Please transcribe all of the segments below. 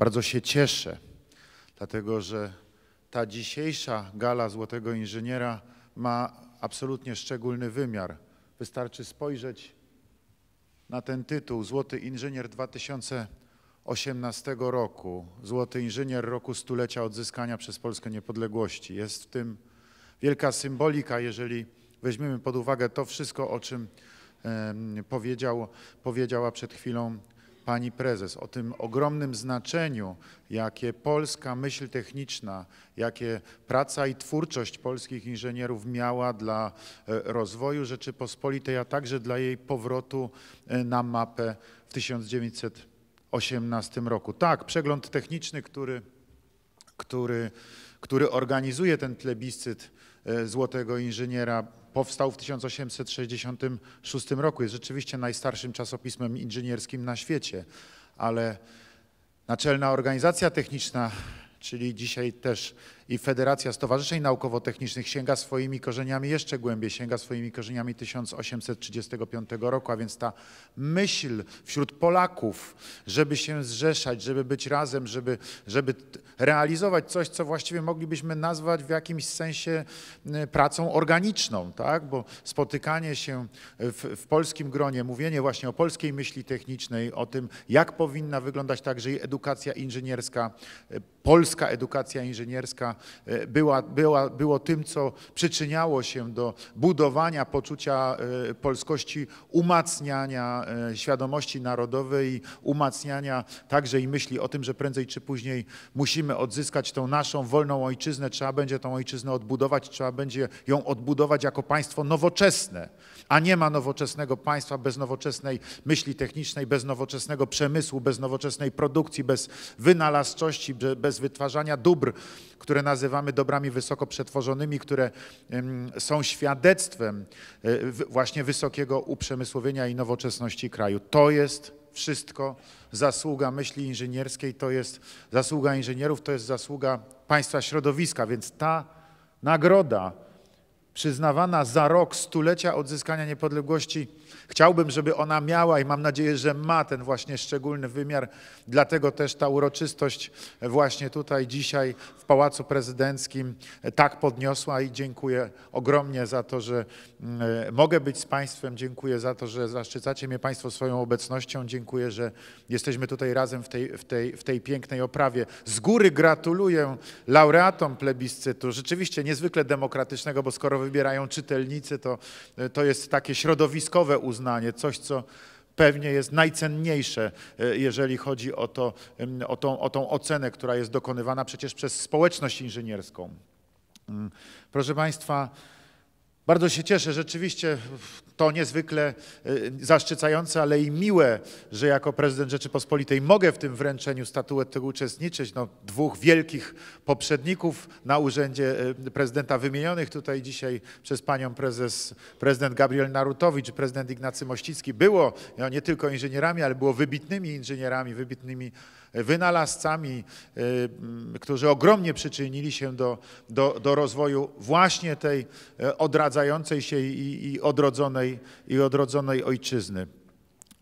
Bardzo się cieszę, dlatego że ta dzisiejsza gala Złotego Inżyniera ma absolutnie szczególny wymiar. Wystarczy spojrzeć na ten tytuł Złoty Inżynier 2018 roku, Złoty Inżynier roku stulecia odzyskania przez Polskę niepodległości. Jest w tym wielka symbolika, jeżeli weźmiemy pod uwagę to wszystko, o czym powiedział, powiedziała przed chwilą pani prezes o tym ogromnym znaczeniu, jakie polska myśl techniczna, jakie praca i twórczość polskich inżynierów miała dla e, rozwoju Rzeczypospolitej, a także dla jej powrotu e, na mapę w 1918 roku. Tak, przegląd techniczny, który który, który organizuje ten plebiscyt e, Złotego Inżyniera, powstał w 1866 roku. Jest rzeczywiście najstarszym czasopismem inżynierskim na świecie, ale Naczelna Organizacja Techniczna, czyli dzisiaj też i Federacja Stowarzyszeń Naukowo-Technicznych sięga swoimi korzeniami jeszcze głębiej, sięga swoimi korzeniami 1835 roku, a więc ta myśl wśród Polaków, żeby się zrzeszać, żeby być razem, żeby, żeby realizować coś, co właściwie moglibyśmy nazwać w jakimś sensie pracą organiczną, tak? bo spotykanie się w, w polskim gronie, mówienie właśnie o polskiej myśli technicznej, o tym, jak powinna wyglądać także i edukacja inżynierska, e, polska edukacja inżynierska, E, była, była, było tym, co przyczyniało się do budowania poczucia e, polskości, umacniania e, świadomości narodowej i umacniania także i myśli o tym, że prędzej czy później musimy odzyskać tą naszą wolną ojczyznę, trzeba będzie tą ojczyznę odbudować, trzeba będzie ją odbudować jako państwo nowoczesne, a nie ma nowoczesnego państwa bez nowoczesnej myśli technicznej, bez nowoczesnego przemysłu, bez nowoczesnej produkcji, bez wynalazczości, bez wytwarzania dóbr które nazywamy dobrami wysoko przetworzonymi, które są świadectwem e, właśnie wysokiego uprzemysłowienia i nowoczesności kraju. To jest wszystko zasługa myśli inżynierskiej, to jest zasługa inżynierów, to jest zasługa państwa środowiska, więc ta nagroda, przyznawana za rok stulecia odzyskania niepodległości. Chciałbym, żeby ona miała i mam nadzieję, że ma ten właśnie szczególny wymiar. Dlatego też ta uroczystość właśnie tutaj dzisiaj w Pałacu Prezydenckim tak podniosła i dziękuję ogromnie za to, że mm, mogę być z Państwem. Dziękuję za to, że zaszczycacie mnie Państwo swoją obecnością. Dziękuję, że jesteśmy tutaj razem w tej, w tej, w tej pięknej oprawie. Z góry gratuluję laureatom plebiscytu, rzeczywiście niezwykle demokratycznego, bo skoro wybierają czytelnicy, to, to jest takie środowiskowe uznanie, coś, co pewnie jest najcenniejsze, e, jeżeli chodzi o, to, o, tą, o tą ocenę, która jest dokonywana przecież przez społeczność inżynierską. Mm, proszę Państwa, bardzo się cieszę, rzeczywiście to niezwykle y, zaszczycające, ale i miłe, że jako prezydent Rzeczypospolitej mogę w tym wręczeniu statuetek uczestniczyć. No, dwóch wielkich poprzedników na urzędzie y, prezydenta wymienionych tutaj dzisiaj przez panią prezes, prezydent Gabriel Narutowicz, prezydent Ignacy Mościcki było no, nie tylko inżynierami, ale było wybitnymi inżynierami, wybitnymi wynalazcami, y, którzy ogromnie przyczynili się do, do, do rozwoju właśnie tej e, odradzającej się i, i, odrodzonej, i odrodzonej ojczyzny.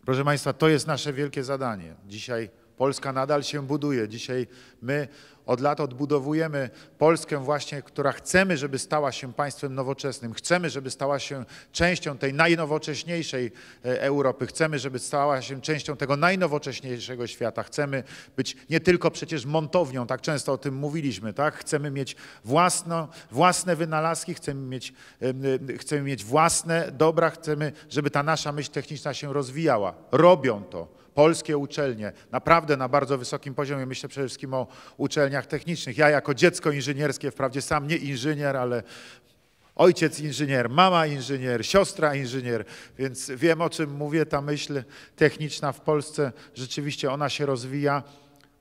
Proszę Państwa, to jest nasze wielkie zadanie. Dzisiaj Polska nadal się buduje. Dzisiaj my od lat odbudowujemy Polskę właśnie, która chcemy, żeby stała się państwem nowoczesnym. Chcemy, żeby stała się częścią tej najnowocześniejszej e, Europy. Chcemy, żeby stała się częścią tego najnowocześniejszego świata. Chcemy być nie tylko przecież montownią, tak często o tym mówiliśmy, tak? Chcemy mieć własno, własne wynalazki, chcemy mieć, e, chcemy mieć własne dobra, chcemy, żeby ta nasza myśl techniczna się rozwijała. Robią to polskie uczelnie, naprawdę na bardzo wysokim poziomie. Myślę przede wszystkim o uczelniach uczelniach technicznych. Ja jako dziecko inżynierskie, wprawdzie sam nie inżynier, ale ojciec inżynier, mama inżynier, siostra inżynier, więc wiem o czym mówię. Ta myśl techniczna w Polsce rzeczywiście ona się rozwija.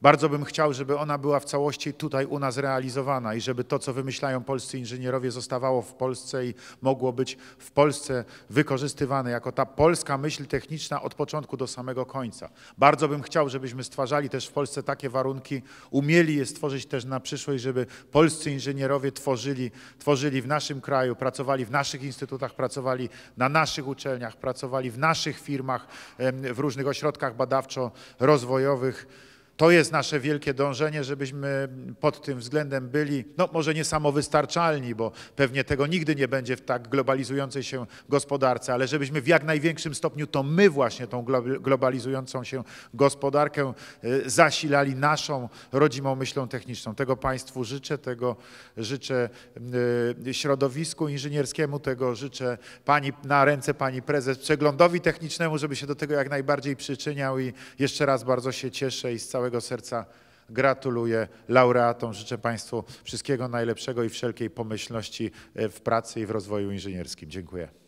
Bardzo bym chciał, żeby ona była w całości tutaj u nas realizowana i żeby to, co wymyślają polscy inżynierowie, zostawało w Polsce i mogło być w Polsce wykorzystywane jako ta polska myśl techniczna od początku do samego końca. Bardzo bym chciał, żebyśmy stwarzali też w Polsce takie warunki, umieli je stworzyć też na przyszłość, żeby polscy inżynierowie tworzyli, tworzyli w naszym kraju, pracowali w naszych instytutach, pracowali na naszych uczelniach, pracowali w naszych firmach, w różnych ośrodkach badawczo-rozwojowych. To jest nasze wielkie dążenie, żebyśmy pod tym względem byli, no może nie samowystarczalni, bo pewnie tego nigdy nie będzie w tak globalizującej się gospodarce, ale żebyśmy w jak największym stopniu to my właśnie tą globalizującą się gospodarkę y, zasilali naszą rodzimą myślą techniczną. Tego Państwu życzę, tego życzę y, środowisku inżynierskiemu, tego życzę Pani na ręce Pani Prezes, przeglądowi technicznemu, żeby się do tego jak najbardziej przyczyniał i jeszcze raz bardzo się cieszę i z całego całego serca gratuluję laureatom, życzę Państwu wszystkiego najlepszego i wszelkiej pomyślności e, w pracy i w rozwoju inżynierskim. Dziękuję.